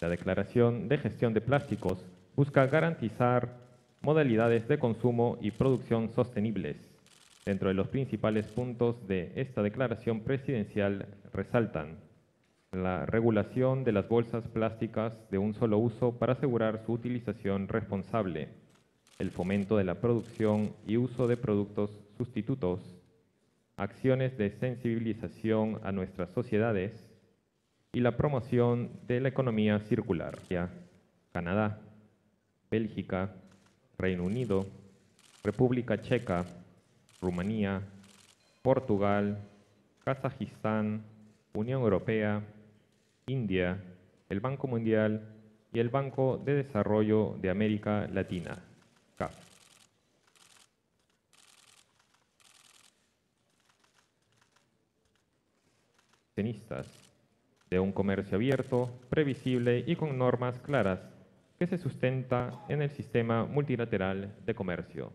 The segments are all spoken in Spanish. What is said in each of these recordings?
La Declaración de Gestión de Plásticos busca garantizar modalidades de consumo y producción sostenibles. Dentro de los principales puntos de esta declaración presidencial resaltan la regulación de las bolsas plásticas de un solo uso para asegurar su utilización responsable, el fomento de la producción y uso de productos sustitutos, acciones de sensibilización a nuestras sociedades, y la promoción de la economía circular. Canadá, Bélgica, Reino Unido, República Checa, Rumanía, Portugal, Kazajistán, Unión Europea, India, el Banco Mundial y el Banco de Desarrollo de América Latina, CAF de un comercio abierto, previsible y con normas claras que se sustenta en el sistema multilateral de comercio.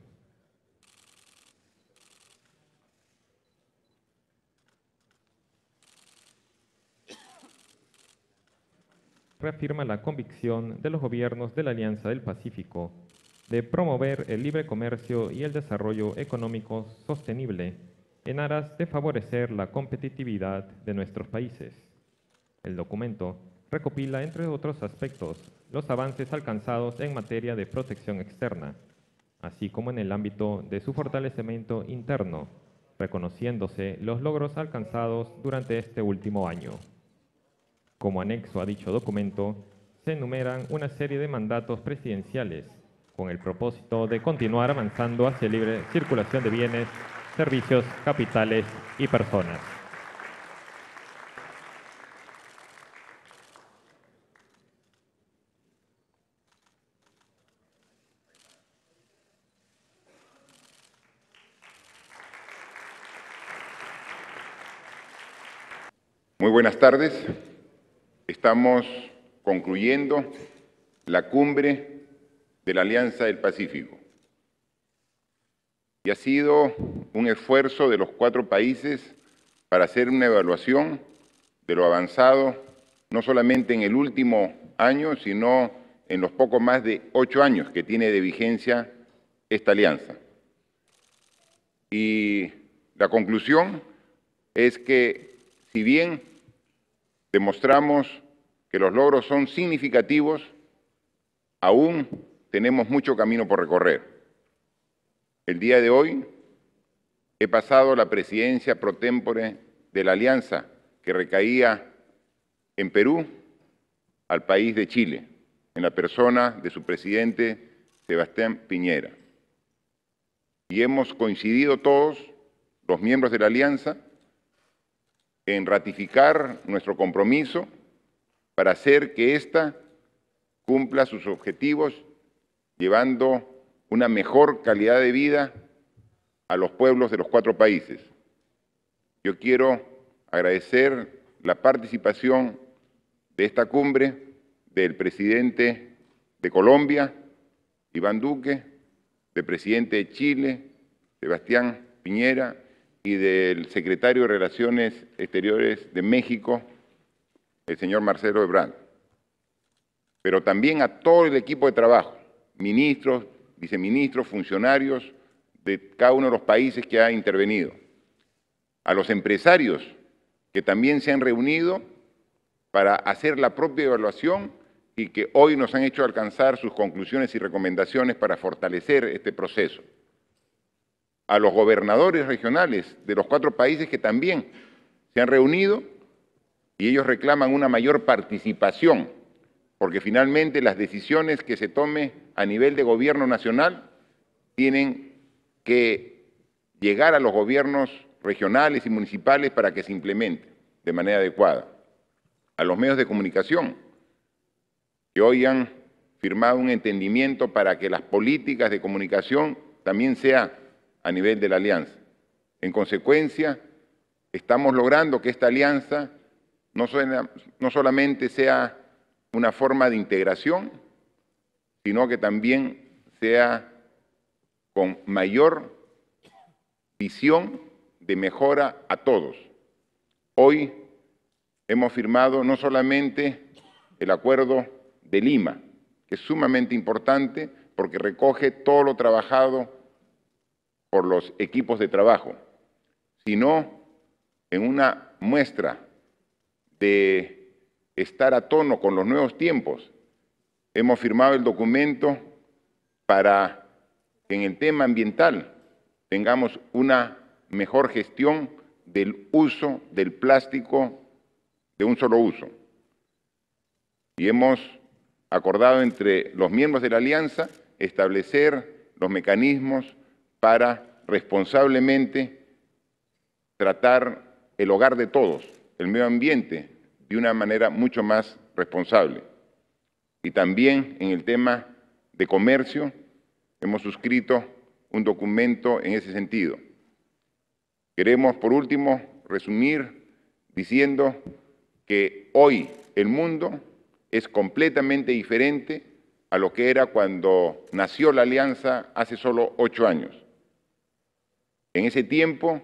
reafirma la convicción de los gobiernos de la Alianza del Pacífico de promover el libre comercio y el desarrollo económico sostenible en aras de favorecer la competitividad de nuestros países. El documento recopila, entre otros aspectos, los avances alcanzados en materia de protección externa, así como en el ámbito de su fortalecimiento interno, reconociéndose los logros alcanzados durante este último año. Como anexo a dicho documento, se enumeran una serie de mandatos presidenciales con el propósito de continuar avanzando hacia libre circulación de bienes, servicios, capitales y personas. Muy buenas tardes. Estamos concluyendo la cumbre de la Alianza del Pacífico. Y ha sido un esfuerzo de los cuatro países para hacer una evaluación de lo avanzado, no solamente en el último año, sino en los poco más de ocho años que tiene de vigencia esta alianza. Y la conclusión es que, si bien demostramos que los logros son significativos, aún tenemos mucho camino por recorrer. El día de hoy he pasado la presidencia pro de la alianza que recaía en Perú al país de Chile, en la persona de su presidente Sebastián Piñera. Y hemos coincidido todos, los miembros de la alianza, en ratificar nuestro compromiso para hacer que ésta cumpla sus objetivos, llevando una mejor calidad de vida a los pueblos de los cuatro países. Yo quiero agradecer la participación de esta cumbre del presidente de Colombia, Iván Duque, del presidente de Chile, Sebastián Piñera, y del secretario de Relaciones Exteriores de México, el señor Marcelo Ebrard, pero también a todo el equipo de trabajo, ministros, viceministros, funcionarios de cada uno de los países que ha intervenido, a los empresarios que también se han reunido para hacer la propia evaluación y que hoy nos han hecho alcanzar sus conclusiones y recomendaciones para fortalecer este proceso a los gobernadores regionales de los cuatro países que también se han reunido y ellos reclaman una mayor participación, porque finalmente las decisiones que se tomen a nivel de gobierno nacional tienen que llegar a los gobiernos regionales y municipales para que se implemente de manera adecuada. A los medios de comunicación, que hoy han firmado un entendimiento para que las políticas de comunicación también sean a nivel de la alianza. En consecuencia, estamos logrando que esta alianza no, solamente sea una forma de integración, sino que también sea con mayor visión de mejora a todos. Hoy hemos firmado no solamente el acuerdo de Lima, que es sumamente importante porque recoge todo lo trabajado por los equipos de trabajo, sino en una muestra de estar a tono con los nuevos tiempos. Hemos firmado el documento para que en el tema ambiental tengamos una mejor gestión del uso del plástico de un solo uso. Y hemos acordado entre los miembros de la alianza establecer los mecanismos para responsablemente tratar el hogar de todos, el medio ambiente, de una manera mucho más responsable. Y también en el tema de comercio, hemos suscrito un documento en ese sentido. Queremos, por último, resumir diciendo que hoy el mundo es completamente diferente a lo que era cuando nació la alianza hace solo ocho años. En ese tiempo,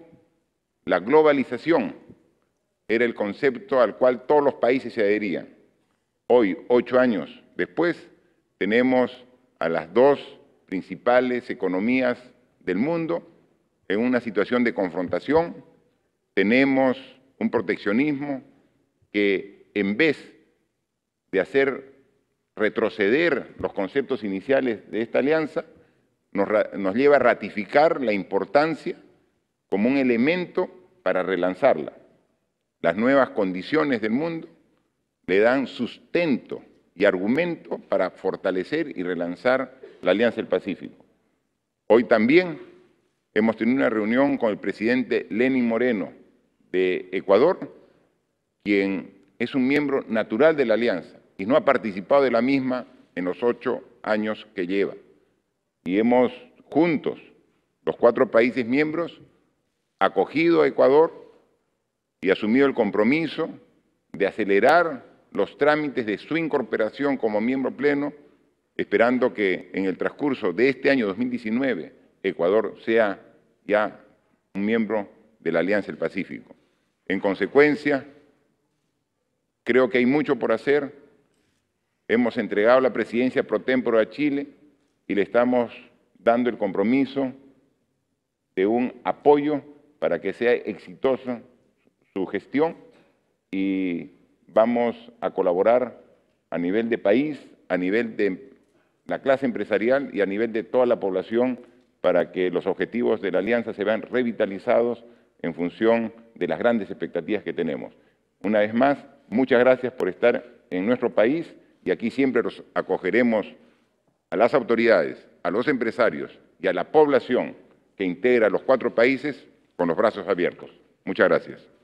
la globalización era el concepto al cual todos los países se adherían. Hoy, ocho años después, tenemos a las dos principales economías del mundo en una situación de confrontación. Tenemos un proteccionismo que en vez de hacer retroceder los conceptos iniciales de esta alianza, nos, lleva a ratificar la importancia como un elemento para relanzarla. Las nuevas condiciones del mundo le dan sustento y argumento para fortalecer y relanzar la Alianza del Pacífico. Hoy también hemos tenido una reunión con el presidente Lenín Moreno de Ecuador, quien es un miembro natural de la Alianza y no ha participado de la misma en los ocho años que lleva y hemos juntos, los cuatro países miembros, acogido a Ecuador y asumido el compromiso de acelerar los trámites de su incorporación como miembro pleno, esperando que en el transcurso de este año 2019 Ecuador sea ya un miembro de la Alianza del Pacífico. En consecuencia, creo que hay mucho por hacer. Hemos entregado la presidencia pro tempore a Chile y le estamos dando el compromiso de un apoyo para que sea exitosa su gestión y vamos a colaborar a nivel de país, a nivel de la clase empresarial y a nivel de toda la población para que los objetivos de la alianza se vean revitalizados en función de las grandes expectativas que tenemos. Una vez más, muchas gracias por estar en nuestro país y aquí siempre los acogeremos a las autoridades, a los empresarios y a la población que integra los cuatro países con los brazos abiertos. Muchas gracias.